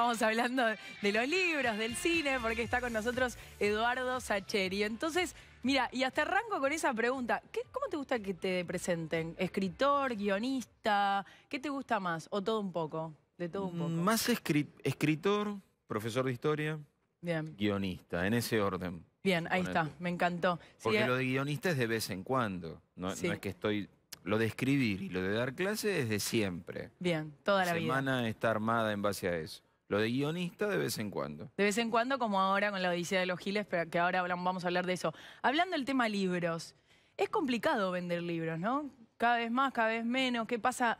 Vamos hablando de los libros, del cine, porque está con nosotros Eduardo Sacheri. Entonces, mira, y hasta arranco con esa pregunta. ¿Qué, ¿Cómo te gusta que te presenten? ¿Escritor, guionista? ¿Qué te gusta más? ¿O todo un poco? De todo un poco. Más escritor, profesor de historia, guionista, en ese orden. Bien, ahí está, me encantó. Porque lo de guionista es de vez en cuando. No, es que estoy. Lo de escribir y lo de dar clases es de siempre. Bien, toda la vida. La semana está armada en base a eso. Lo de guionista de vez en cuando. De vez en cuando, como ahora con la Odisea de los Giles, que ahora hablamos, vamos a hablar de eso. Hablando del tema libros, es complicado vender libros, ¿no? Cada vez más, cada vez menos. ¿Qué pasa?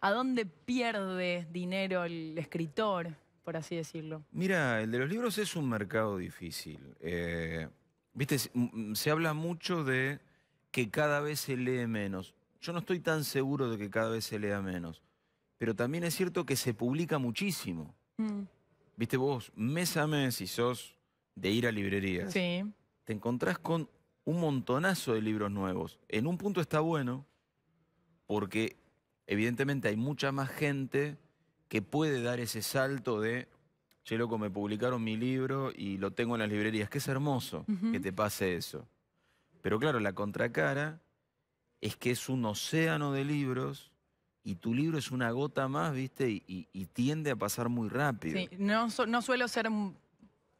¿A dónde pierde dinero el escritor, por así decirlo? Mira, el de los libros es un mercado difícil. Eh, viste, mm, mm, se habla mucho de que cada vez se lee menos. Yo no estoy tan seguro de que cada vez se lea menos, pero también es cierto que se publica muchísimo. Mm. Viste vos, mes a mes, Y sos de ir a librerías, te encontrás con un montonazo de libros nuevos. En un punto está bueno, porque evidentemente hay mucha más gente que puede dar ese salto de, che, loco, me publicaron mi libro y lo tengo en las librerías. Que es hermoso que te pase eso. Pero claro, la contracara es que es un océano de libros y tu libro es una gota más, ¿viste? Y, tiende a pasar muy rápido. Sí, no, suelo ser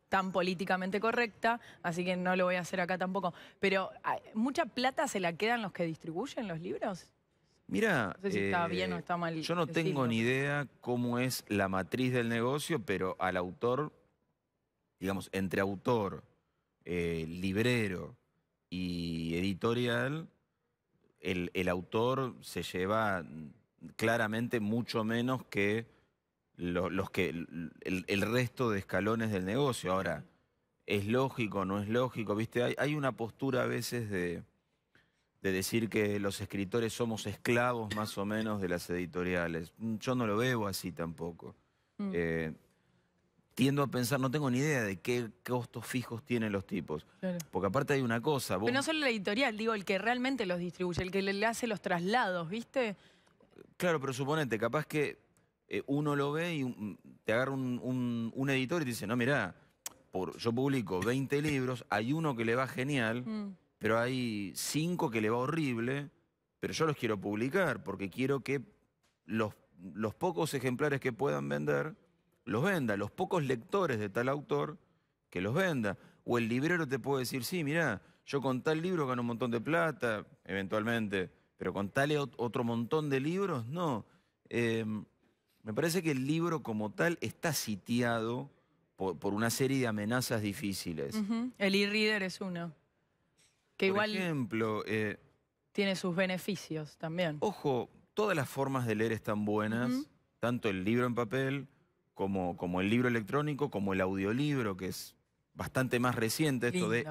tan políticamente correcta, así que no lo voy a hacer acá tampoco. Pero ah, ¿mucha plata se la quedan los que distribuyen los libros? Mira, no sé si está eh, bien o está mal. Yo no tengo ni idea cómo es la matriz del negocio, pero al autor, digamos, entre autor, eh, librero y editorial, el, el autor se lleva claramente mucho menos que los, que el, resto de escalones del negocio. Ahora, ¿es lógico, no es lógico? ¿Viste? Hay, hay una postura a veces de, de, decir que los escritores somos esclavos más o menos de las editoriales. Yo no lo veo así tampoco. Mm. Eh, tiendo a pensar, no tengo ni idea de qué costos fijos tienen los tipos. Porque aparte hay una cosa. Vos... Pero no solo la editorial, digo, el que realmente los distribuye, el que le hace los traslados, ¿viste? Claro, pero suponete, capaz que eh, uno lo ve y mm, te agarra un, editor y te dice, no, mirá, yo publico 20 libros, hay uno que le va genial, mm. pero hay cinco que le va horrible, pero yo los quiero publicar porque quiero que los, los pocos ejemplares que puedan vender, los venda, los pocos lectores de tal autor, que los venda. O el librero te puede decir, sí, mirá, yo con tal libro gano un montón de plata, eventualmente pero tal otro montón de libros, no. Em, me parece que el libro como tal está sitiado por, una serie de amenazas difíciles. El e-reader es uno. Que por igual ejemplo, eh, tiene sus beneficios también. Ojo, todas las formas de leer están buenas, tanto el libro en papel como el libro electrónico, como el audiolibro, que es bastante más reciente, esto de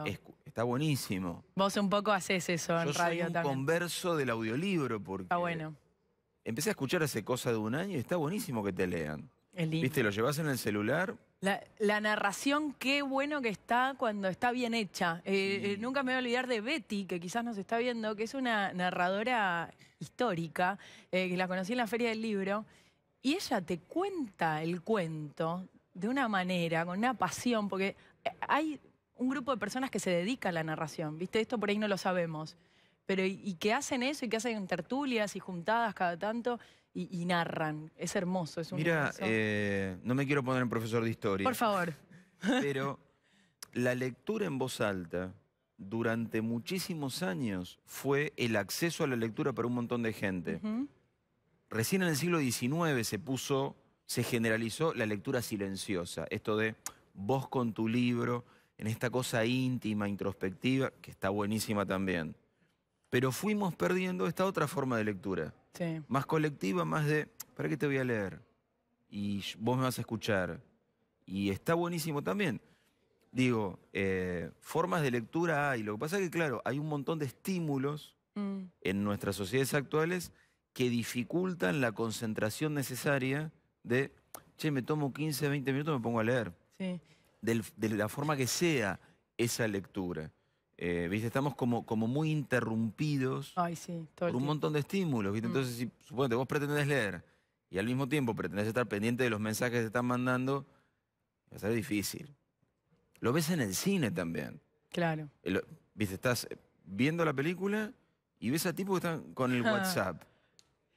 está buenísimo. Vos un poco haces eso en Yo soy un converso del audiolibro porque está bueno. Empecé a escuchar hace cosa de un año y está buenísimo que te lean. Viste, lo llevas en el celular. La, narración, qué bueno que está cuando está bien hecha. Eh, eh, nunca me voy a olvidar de Betty, que quizás nos está viendo, que es una narradora histórica, eh, que la conocí en la Feria del Libro. Y ella te cuenta el cuento de una manera, con una pasión, porque eh, hay un grupo de personas que se dedican a la narración, ¿viste? Esto por ahí no lo sabemos. Pero y, que hacen eso y que hacen tertulias y juntadas cada tanto y, narran. Es hermoso, es un Mira, eh, no me quiero poner en profesor de historia. Por favor. Pero la lectura en voz alta durante muchísimos años fue el acceso a la lectura para un montón de gente. Recién en el siglo XIX se puso se generalizó la lectura silenciosa, esto de vos con tu libro, en esta cosa íntima, introspectiva, que está buenísima también. Pero fuimos perdiendo esta otra forma de lectura, más colectiva, más de, ¿para qué te voy a leer? Y vos me vas a escuchar. Y está buenísimo también. Digo, eh, formas de lectura hay. Lo que pasa es que, claro, hay un montón de estímulos mm. en nuestras sociedades actuales que dificultan la concentración necesaria de, che, me tomo 15, 20 minutos, me pongo a leer. Sí. de la forma que sea esa lectura. Eh, ¿viste? Estamos como, como muy interrumpidos por un montón de estímulos. ¿viste? Mm. Entonces, si que vos pretendés leer y al mismo tiempo pretendés estar pendiente de los mensajes que te están mandando, va a ser difícil. Lo ves en el cine también. Claro. Eh, ¿Viste? Estás viendo la película y ves a tipos que están con el WhatsApp.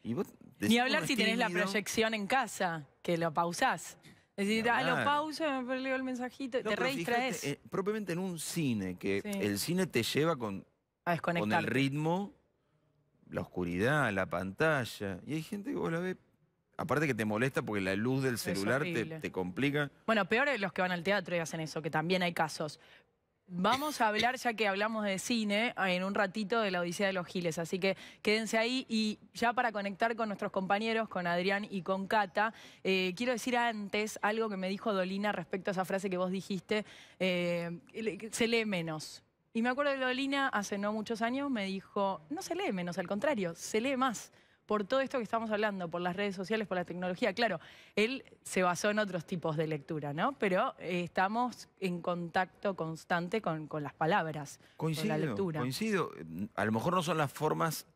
Y vos ni hablar si tenés la proyección en casa, que lo pausás. Es decir, ah, lo pausa, me leo el mensajito, te registra eso. Eh, propiamente en un cine, que el cine te lleva con, el ritmo, la oscuridad, la pantalla. Y hay gente que vos la ves Aparte que te molesta porque la luz del celular te, te, complica. Bueno, peor es los que van al teatro y hacen eso, que también hay casos. Vamos a hablar, ya que hablamos de cine, en un ratito de la Odisea de los Giles. Así que quédense ahí y ya para conectar con nuestros compañeros, con Adrián y con Cata, eh, quiero decir antes algo que me dijo Dolina respecto a esa frase que vos dijiste, eh, se lee menos. Y me acuerdo que Dolina hace no muchos años, me dijo, no se lee menos, al contrario, se lee más por todo esto que estamos hablando, por las redes sociales, por la tecnología. Claro, él se basó en otros tipos de lectura, ¿no? Pero eh, estamos en contacto constante con, las palabras, con la lectura. Coincido, a lo mejor no son las formas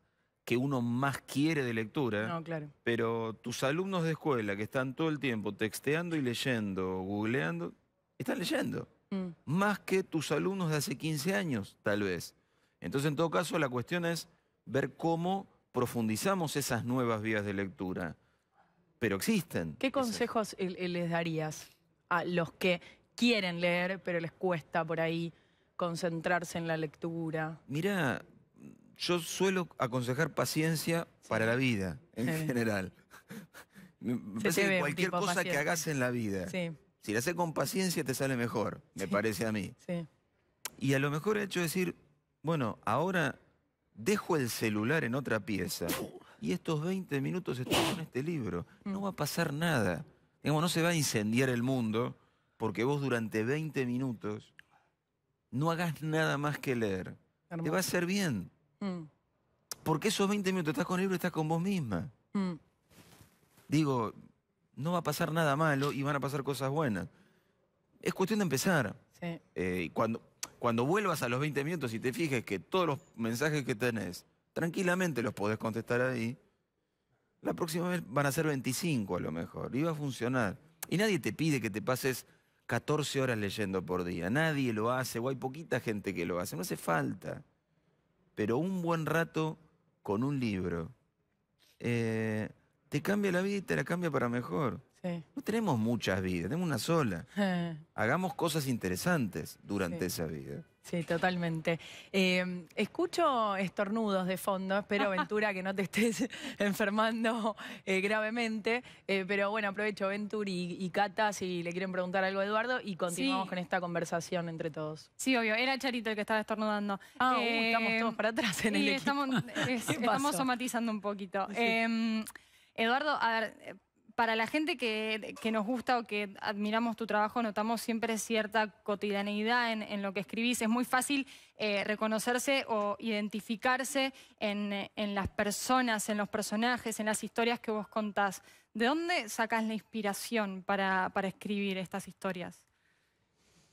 que uno más quiere de lectura, no, claro. pero tus alumnos de escuela que están todo el tiempo texteando y leyendo, googleando, están leyendo. Mm. Más que tus alumnos de hace 15 años, tal vez. Entonces, en todo caso, la cuestión es ver cómo profundizamos esas nuevas vías de lectura, pero existen. ¿Qué consejos les darías a los que quieren leer, pero les cuesta por ahí concentrarse en la lectura? Mira, yo suelo aconsejar paciencia para la vida, en general. Me parece que cualquier cosa que hagas en la vida, si la haces con paciencia te sale mejor, me parece a mí. Y a lo mejor he hecho decir, bueno, ahora dejo el celular en otra pieza y estos 20 minutos estoy con este libro. No va a pasar nada. no se va a incendiar el mundo porque vos durante 20 minutos no hagas nada más que leer. Te va a hacer bien. Mm. Porque esos 20 minutos estás con el libro, y estás con vos misma. Mm. Digo, no va a pasar nada malo y van a pasar cosas buenas. Es cuestión de empezar. Sí. Eh, cuando, cuando vuelvas a los 20 minutos y te fijes que todos los mensajes que tenés, tranquilamente los podés contestar ahí, la próxima vez van a ser 25 a lo mejor, y va a funcionar. Y nadie te pide que te pases 14 horas leyendo por día, nadie lo hace, o hay poquita gente que lo hace, no hace falta. Pero un buen rato con un libro eh, te cambia la vida y te la cambia para mejor. No tenemos muchas vidas, tenemos una sola. Hagamos cosas interesantes durante esa vida. Sí, totalmente. Eh, escucho estornudos de fondo, espero Ventura que no te estés enfermando eh, gravemente, eh, pero bueno, aprovecho Ventura y, Cata si le quieren preguntar algo a Eduardo y continuamos con esta conversación entre todos. Sí, obvio, era Charito el que estaba estornudando. Ah, estamos para atrás en el equipo. Estamos, estamos somatizando un poquito. Em, Eduardo, a ver para la gente que, nos gusta o que admiramos tu trabajo, notamos siempre cierta cotidianeidad en, lo que escribís. Es muy fácil eh, reconocerse o identificarse en, las personas, en los personajes, en las historias que vos contás. ¿De dónde sacas la inspiración para, escribir estas historias?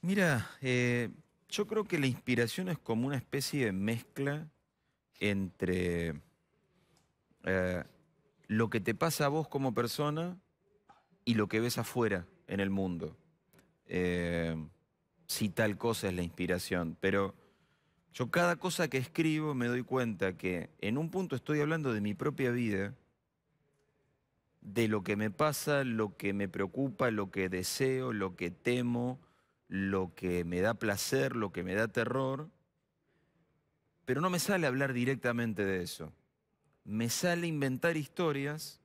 Mira, eh, yo creo que la inspiración es como una especie de mezcla entre... Eh, lo que te pasa a vos como persona y lo que ves afuera en el mundo. Eh, si tal cosa es la inspiración, pero yo cada cosa que escribo me doy cuenta que en un punto estoy hablando de mi propia vida, de lo que me pasa, lo que me preocupa, lo que deseo, lo que temo, lo que me da placer, lo que me da terror, pero no me sale hablar directamente de eso me sale inventar historias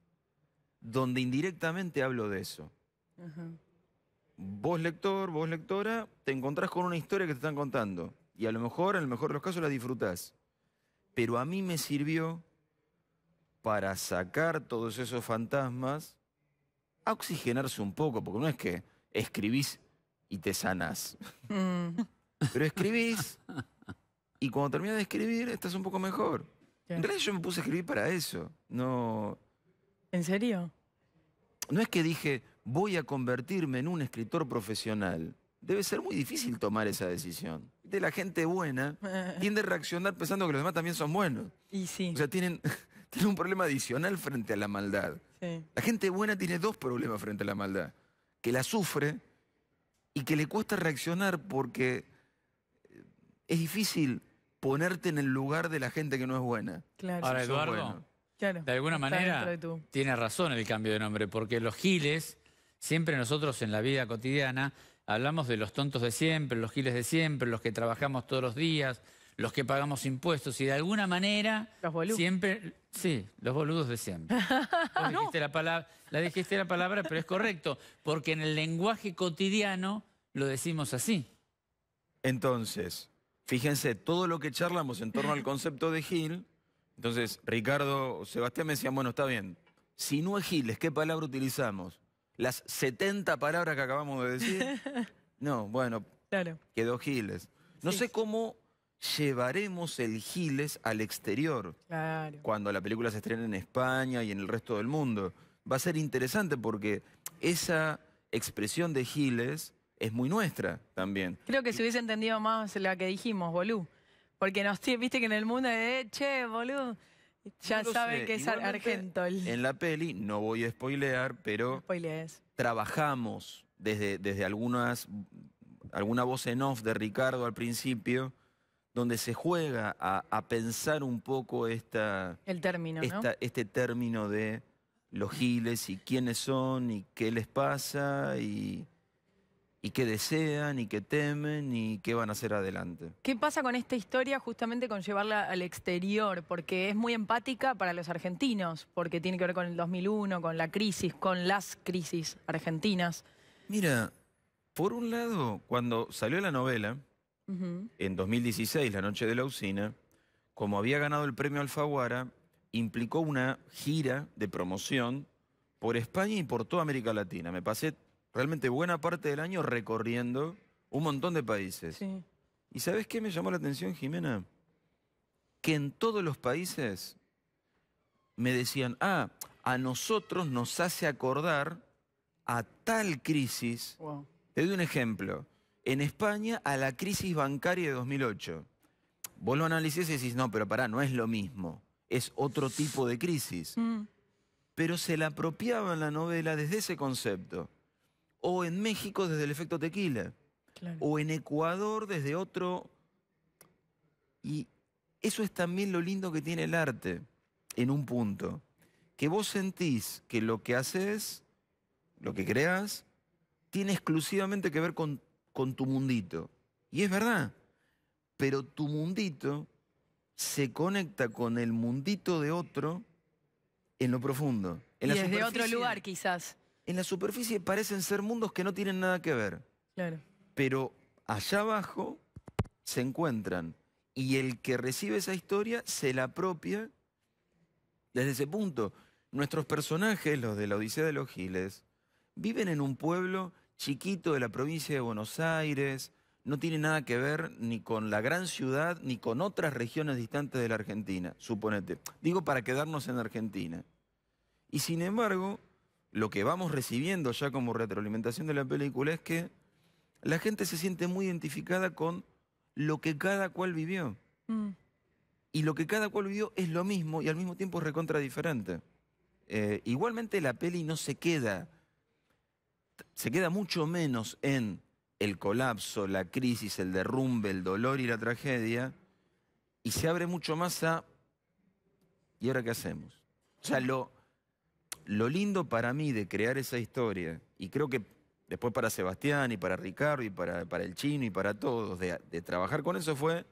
donde indirectamente hablo de eso. Vos lector, vos lectora, te encontrás con una historia que te están contando y a lo mejor, en el mejor de los casos, la disfrutás. Pero a mí me sirvió para sacar todos esos fantasmas, a oxigenarse un poco, porque no es que escribís y te sanás. Mm. Pero escribís y cuando terminas de escribir estás un poco mejor. En realidad yo me puse a escribir para eso. No. ¿En serio? No es que dije, voy a convertirme en un escritor profesional. Debe ser muy difícil tomar esa decisión. De la gente buena tiende a reaccionar pensando que los demás también son buenos. Y sí. O sea, tienen, un problema adicional frente a la maldad. La gente buena tiene dos problemas frente a la maldad. Que la sufre y que le cuesta reaccionar porque eh, es difícil ponerte en el lugar de la gente que no es buena. Claro. Ahora, Eduardo, de alguna manera, tiene razón el cambio de nombre, porque los giles, siempre nosotros en la vida cotidiana, hablamos de los tontos de siempre, los giles de siempre, los que trabajamos todos los días, los que pagamos impuestos, y de alguna manera... Los Siempre, sí, los boludos de siempre. Ah, la, palabra, la dijiste la palabra, pero es correcto, porque en el lenguaje cotidiano lo decimos así. Entonces, fíjense, todo lo que charlamos en torno al concepto de Gil, entonces Ricardo Sebastián me decían, bueno, está bien, si no es Giles, ¿qué palabra utilizamos? Las 70 palabras que acabamos de decir. No, bueno, quedó Giles. No sé cómo llevaremos el Giles al exterior claro. cuando la película se estrene en España y en el resto del mundo. Va a ser interesante porque esa expresión de Giles es muy nuestra también. Creo que se hubiese entendido más la que dijimos, Bolú. Porque nos viste que en el mundo de, che, Bolú, ya saben sabe que es argento. En la peli, no voy a spoilear, pero trabajamos desde, desde algunas, alguna voz en off de Ricardo al principio, donde se juega a, a pensar un poco esta, el término, esta, este término de los giles y quiénes son y qué les pasa y y qué desean y qué temen y qué van a hacer adelante. ¿Qué pasa con esta historia justamente con llevarla al exterior? Porque es muy empática para los argentinos, porque tiene que ver con el 2001, con la crisis, con las crisis argentinas. Mira, por un lado, cuando salió la novela, en 2016, La Noche de la Usina, como había ganado el premio Alfaguara, implicó una gira de promoción por España y por toda América Latina. Me pasé realmente buena parte del año recorriendo un montón de países. ¿Y sabes qué me llamó la atención, Jimena? Que en todos los países me decían, ah, a nosotros nos hace acordar a tal crisis. Te doy un ejemplo. En España, a la crisis bancaria de 2008. Vos lo analizás y decís, no, pero pará, no es lo mismo. Es otro tipo de crisis. Mm. Pero se la apropiaba la novela desde ese concepto o en México desde el efecto tequila, o en Ecuador desde otro. Y eso es también lo lindo que tiene el arte, en un punto, que vos sentís que lo que haces, lo que creas, tiene exclusivamente que ver con, tu mundito. Y es verdad, pero tu mundito se conecta con el mundito de otro en lo profundo. y desde otro lugar quizás en la superficie parecen ser mundos que no tienen nada que ver. Claro. Pero allá abajo se encuentran. Y el que recibe esa historia se la apropia desde ese punto. Nuestros personajes, los de la Odisea de los Giles, viven en un pueblo chiquito de la provincia de Buenos Aires, no tiene nada que ver ni con la gran ciudad ni con otras regiones distantes de la Argentina, suponete. Digo para quedarnos en Argentina. Y sin embargo, lo que vamos recibiendo ya como retroalimentación de la película es que la gente se siente muy identificada con lo que cada cual vivió. Mm. Y lo que cada cual vivió es lo mismo y al mismo tiempo es recontra diferente. Eh, igualmente la peli no se queda, se queda mucho menos en el colapso, la crisis, el derrumbe, el dolor y la tragedia, y se abre mucho más a, ¿y ahora qué hacemos? O sea, lo, lo lindo para mí de crear esa historia, y creo que después para Sebastián y para Ricardo y para, para el chino y para todos, de, trabajar con eso fue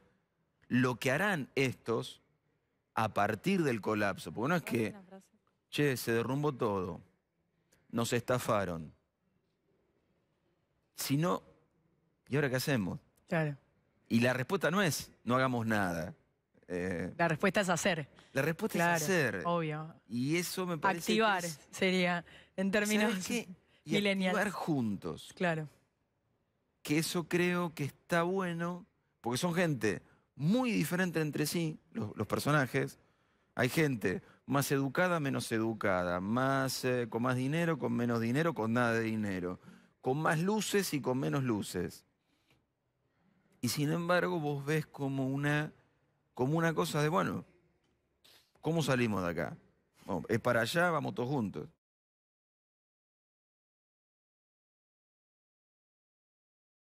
lo que harán estos a partir del colapso. Porque no es que, che, se derrumbó todo, nos estafaron. Sino, ¿y ahora qué hacemos? Claro. Y la respuesta no es, no hagamos nada. Eh, la respuesta es hacer. La respuesta es hacer. Obvio. Y eso me parece. Activar sería, en términos mileniales. y Activar juntos. Claro. Que eso creo que está bueno, porque son gente muy diferente entre sí, los, personajes. Hay gente más educada, menos educada, más, eh, con más dinero, con menos dinero, con nada de dinero, con más luces y con menos luces. Y sin embargo, vos ves como una como una cosa de, bueno, ¿cómo salimos de acá? es para allá, vamos todos juntos.